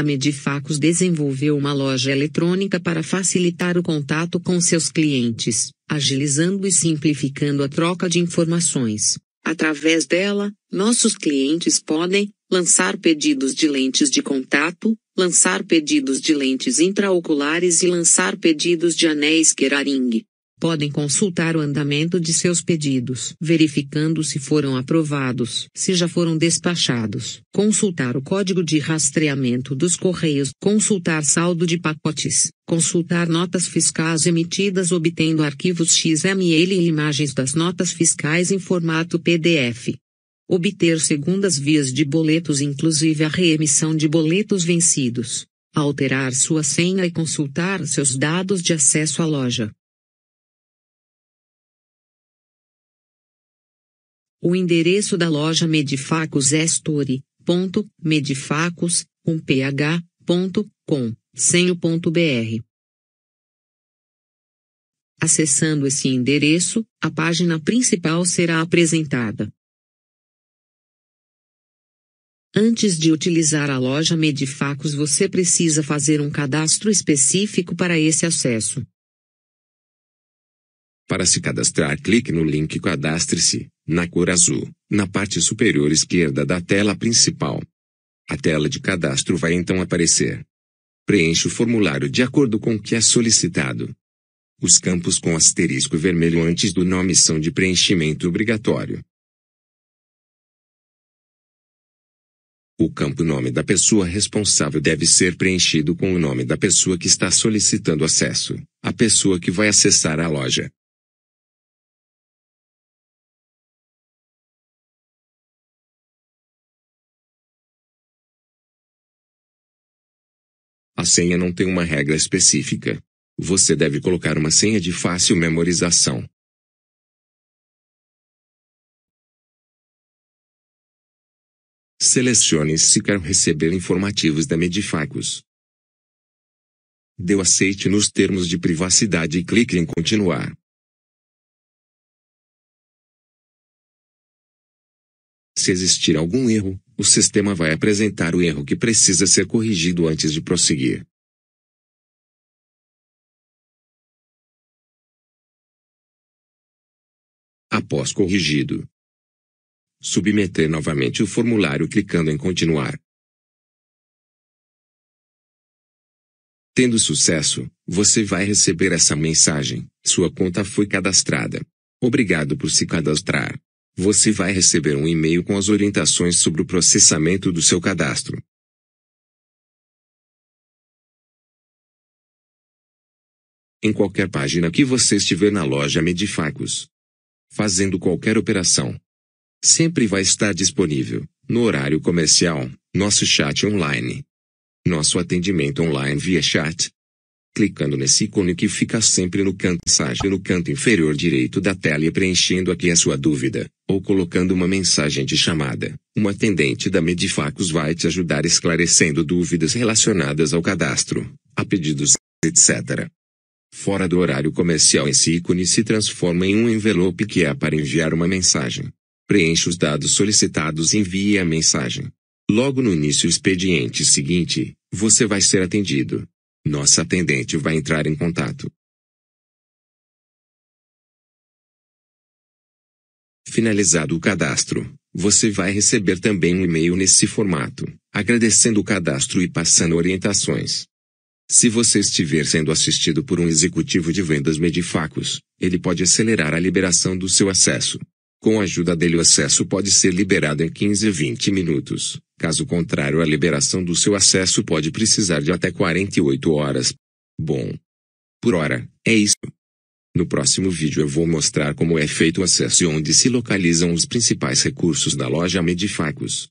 A Medifacos desenvolveu uma loja eletrônica para facilitar o contato com seus clientes, agilizando e simplificando a troca de informações. Através dela, nossos clientes podem lançar pedidos de lentes de contato, lançar pedidos de lentes intraoculares e lançar pedidos de anéis Keraring podem consultar o andamento de seus pedidos, verificando se foram aprovados, se já foram despachados, consultar o código de rastreamento dos correios, consultar saldo de pacotes, consultar notas fiscais emitidas obtendo arquivos XML e imagens das notas fiscais em formato PDF. Obter segundas vias de boletos, inclusive a reemissão de boletos vencidos. Alterar sua senha e consultar seus dados de acesso à loja. O endereço da loja Medifacos é store.medifacos, com ph, ponto, com, sem o ponto br. Acessando esse endereço, a página principal será apresentada. Antes de utilizar a loja Medifacos, você precisa fazer um cadastro específico para esse acesso. Para se cadastrar, clique no link Cadastre-se na cor azul, na parte superior esquerda da tela principal. A tela de cadastro vai então aparecer. Preencha o formulário de acordo com o que é solicitado. Os campos com asterisco vermelho antes do nome são de preenchimento obrigatório. O campo nome da pessoa responsável deve ser preenchido com o nome da pessoa que está solicitando acesso, a pessoa que vai acessar a loja, A senha não tem uma regra específica. Você deve colocar uma senha de fácil memorização. Selecione se quer receber informativos da Medifacos. Dê o aceite nos termos de privacidade e clique em Continuar. Se existir algum erro, o sistema vai apresentar o erro que precisa ser corrigido antes de prosseguir. Após corrigido, submeter novamente o formulário clicando em Continuar. Tendo sucesso, você vai receber essa mensagem: Sua conta foi cadastrada. Obrigado por se cadastrar você vai receber um e-mail com as orientações sobre o processamento do seu cadastro. Em qualquer página que você estiver na loja Medifacos, fazendo qualquer operação, sempre vai estar disponível, no horário comercial, nosso chat online. Nosso atendimento online via chat, clicando nesse ícone que fica sempre no canto, no canto inferior direito da tela e preenchendo aqui a sua dúvida, ou colocando uma mensagem de chamada. Uma atendente da Medifacos vai te ajudar esclarecendo dúvidas relacionadas ao cadastro, a pedidos, etc. Fora do horário comercial, esse ícone se transforma em um envelope que é para enviar uma mensagem. Preencha os dados solicitados e envie a mensagem. Logo no início do expediente seguinte, você vai ser atendido. Nossa atendente vai entrar em contato. Finalizado o cadastro, você vai receber também um e-mail nesse formato, agradecendo o cadastro e passando orientações. Se você estiver sendo assistido por um executivo de vendas Medifacos, ele pode acelerar a liberação do seu acesso. Com a ajuda dele o acesso pode ser liberado em 15 a 20 minutos. Caso contrário, a liberação do seu acesso pode precisar de até 48 horas. Bom, por hora, é isso. No próximo vídeo eu vou mostrar como é feito o acesso e onde se localizam os principais recursos da loja Medifacos.